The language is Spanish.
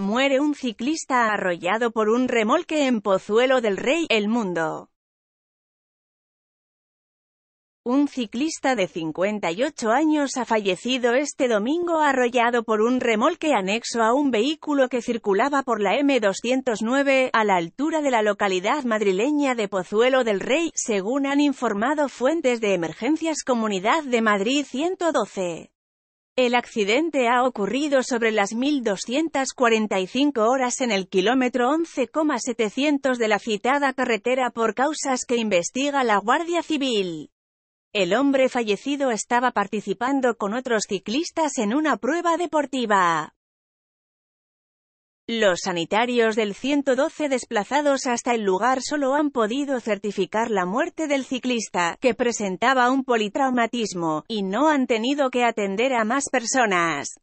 Muere un ciclista arrollado por un remolque en Pozuelo del Rey, El Mundo. Un ciclista de 58 años ha fallecido este domingo arrollado por un remolque anexo a un vehículo que circulaba por la M209, a la altura de la localidad madrileña de Pozuelo del Rey, según han informado fuentes de Emergencias Comunidad de Madrid 112. El accidente ha ocurrido sobre las 1.245 horas en el kilómetro 11,700 de la citada carretera por causas que investiga la Guardia Civil. El hombre fallecido estaba participando con otros ciclistas en una prueba deportiva. Los sanitarios del 112 desplazados hasta el lugar solo han podido certificar la muerte del ciclista, que presentaba un politraumatismo, y no han tenido que atender a más personas.